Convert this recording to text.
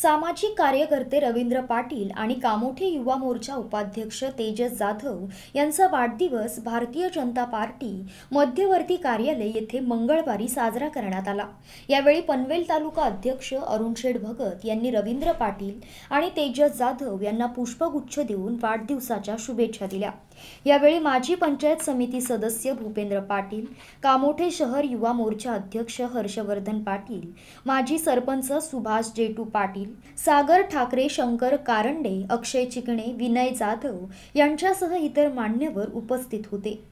सामाजिक कार्यकर्ते रवींद्र पाटील आणि कामोठे युवा मोर्चा उपाध्यक्ष तेजस जाधव यांचा वाढदिवस भारतीय जनता पार्टी मध्यवर्ती कार्यालय येथे मंगळवारी साजरा करण्यात आला यावेळी पनवेल तालुका अध्यक्ष अरुण शेठ भगत यांनी रवींद्र पाटील आणि तेजस जाधव यांना पुष्पगुच्छ देऊन वाढदिवसाच्या शुभेच्छा दिल्या यावेळी माजी पंचायत समिती सदस्य भूपेंद्र पाटील कामोठे शहर युवा मोर्चा अध्यक्ष हर्षवर्धन पाटील माजी सरपंच सुभाष जेटू पाटील सागर ठाकरे शंकर कारंडे अक्षय चिकणे विनय जाधव यांच्यासह इतर मान्यवर उपस्थित होते